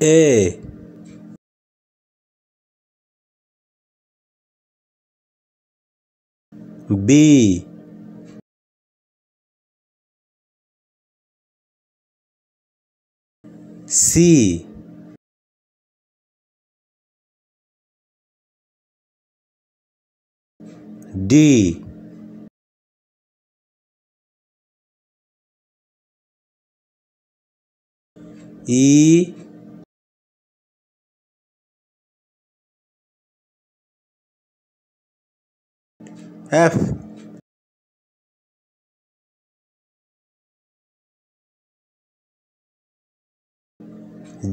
A eh. B C D E F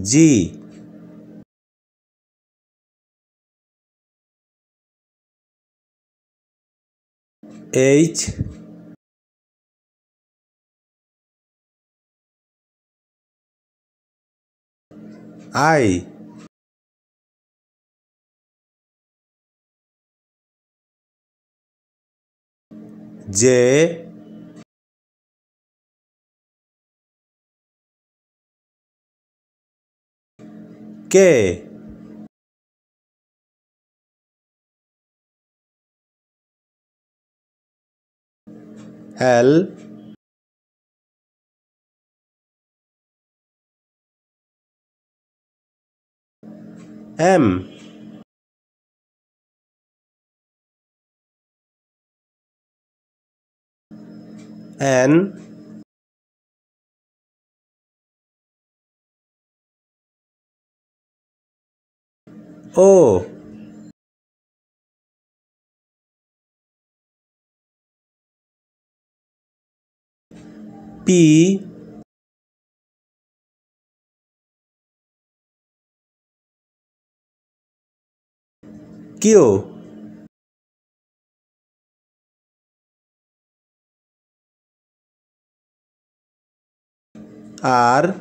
G H I J K L M N O P Q are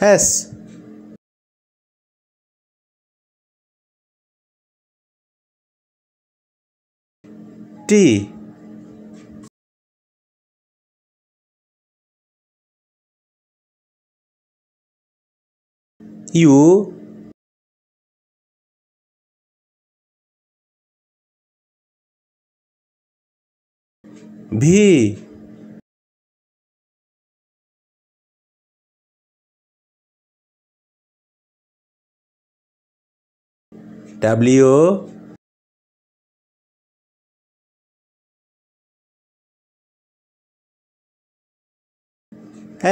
S T U V W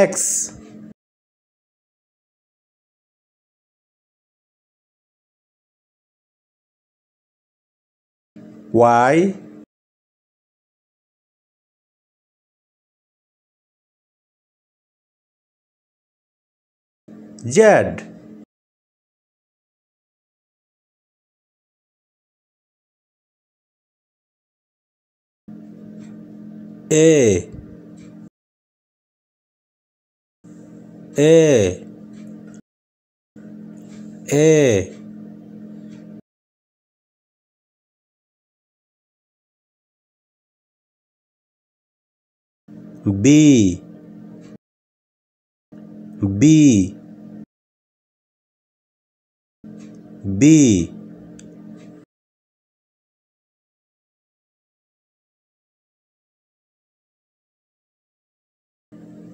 X Y Z A A A B B B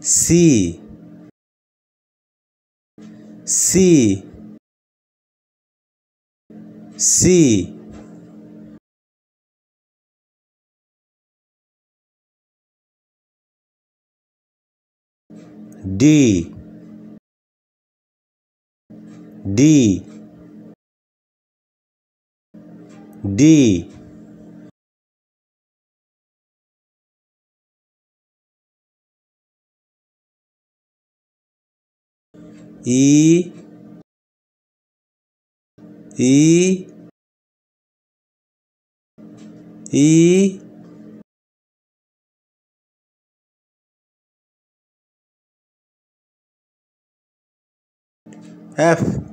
C C C D D D E E E F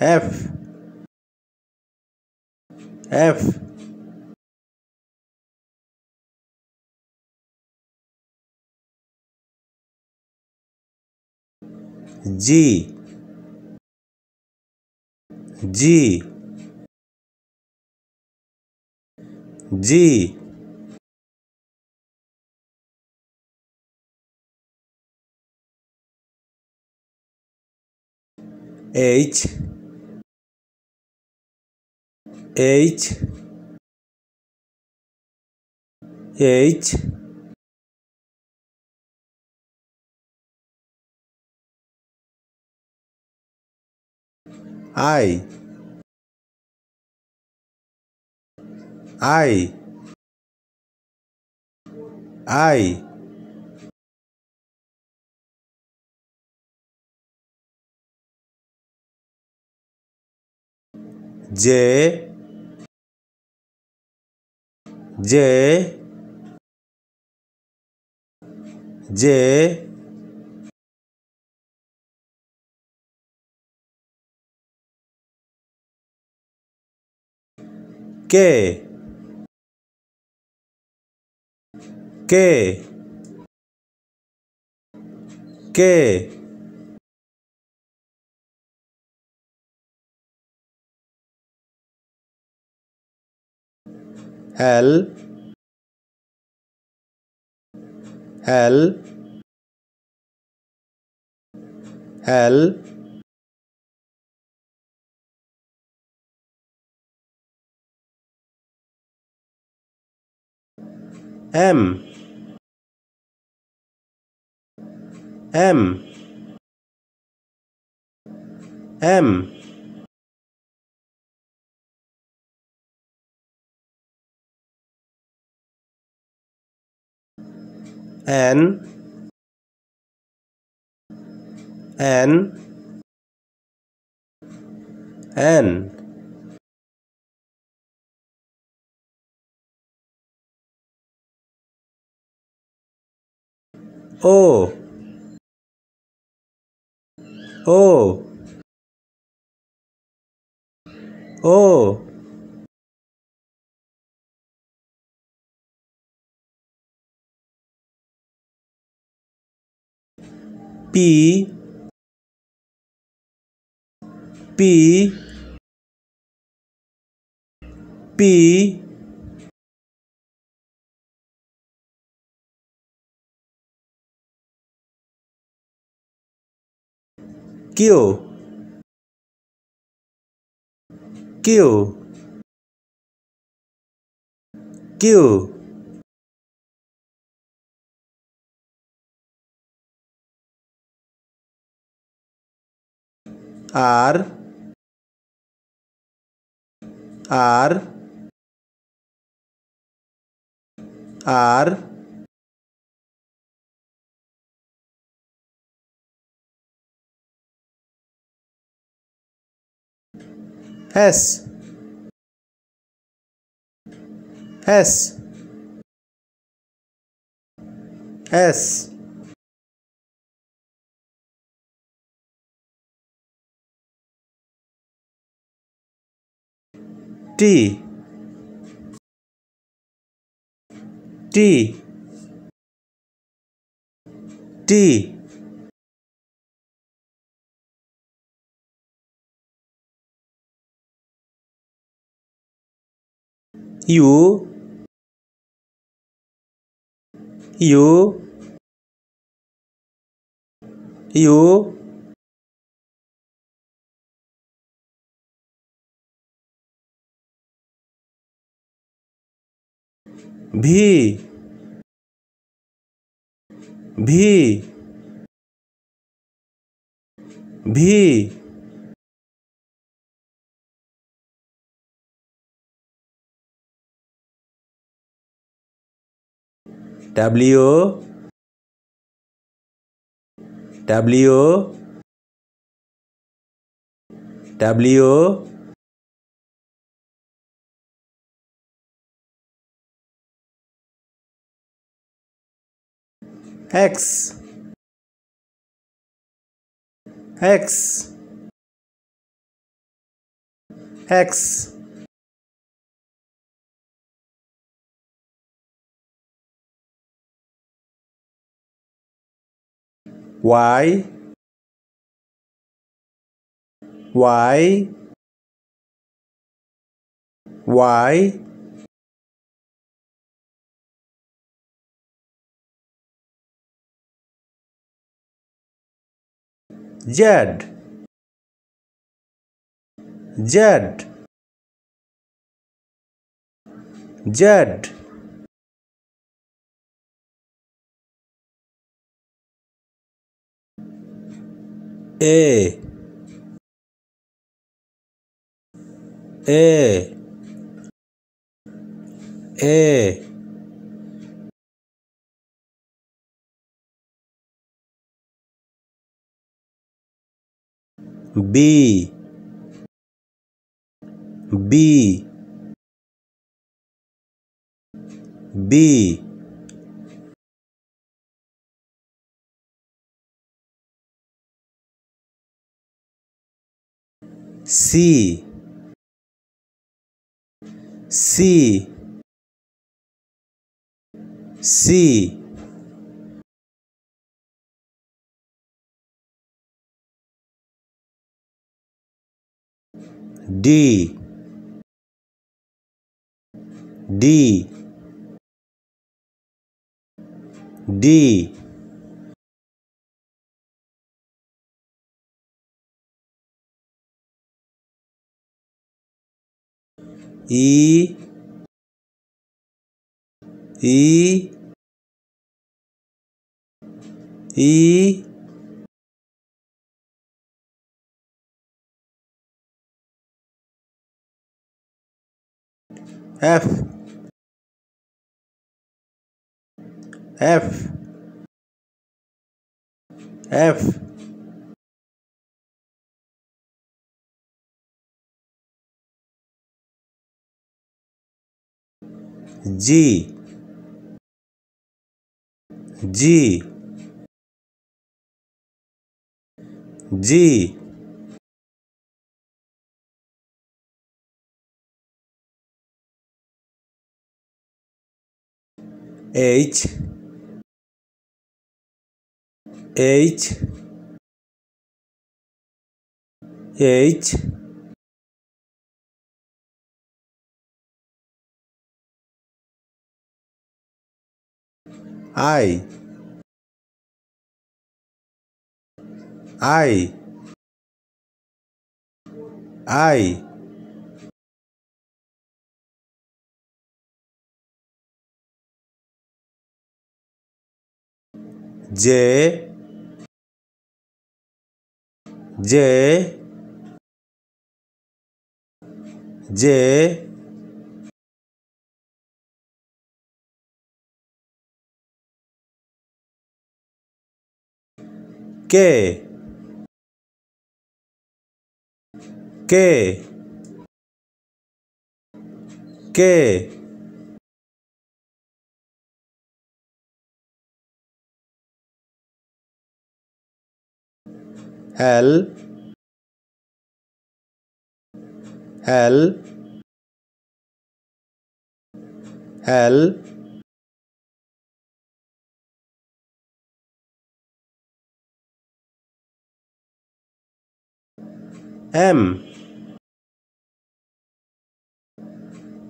F F G G G H H H I I I J J J K K K L L L M M M N. N. N. O. O. O. P P P Q Q Q R R R S S S D，D，D，有，有，有。भी V V W W W x x x y y y Z Z Z A A A B B B C C C D D D E E E F F F G G G eight eight eight I I I J J J K K K L L L M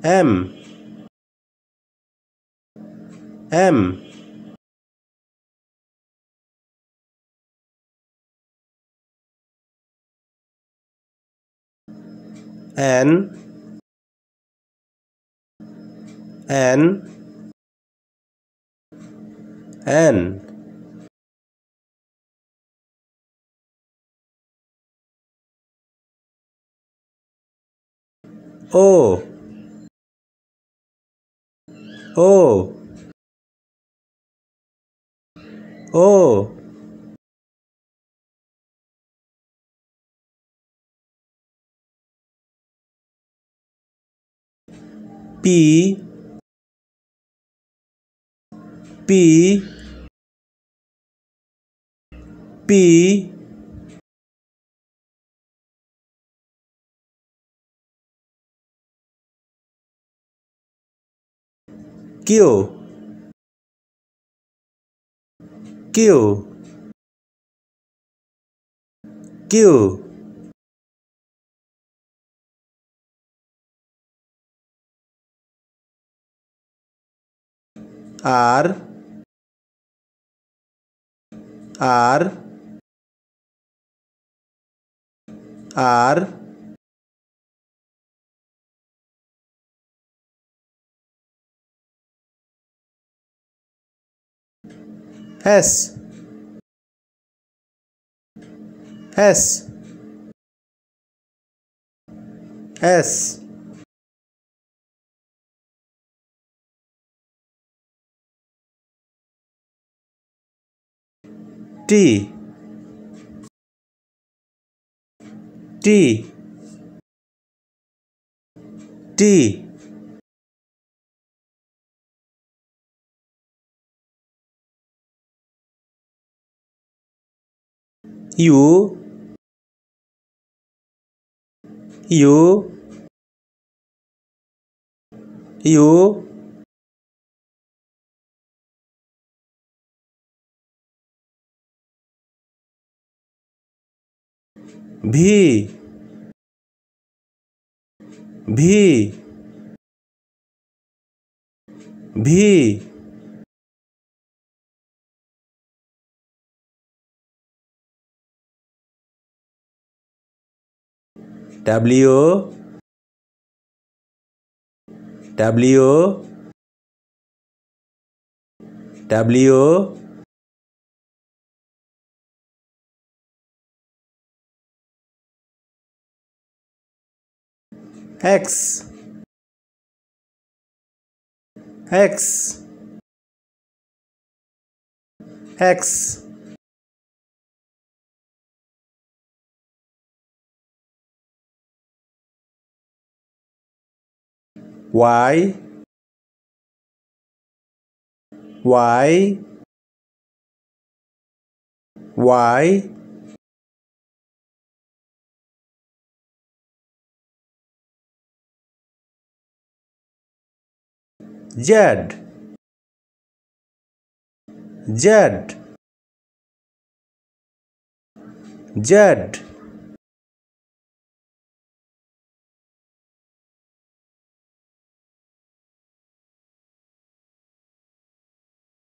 M M N. N. N. O. O. O. P P P Q Q Q R R R S S S D，D，D，有，有，有。भी V V W W W hex hex hex y y y Jed Jed Jed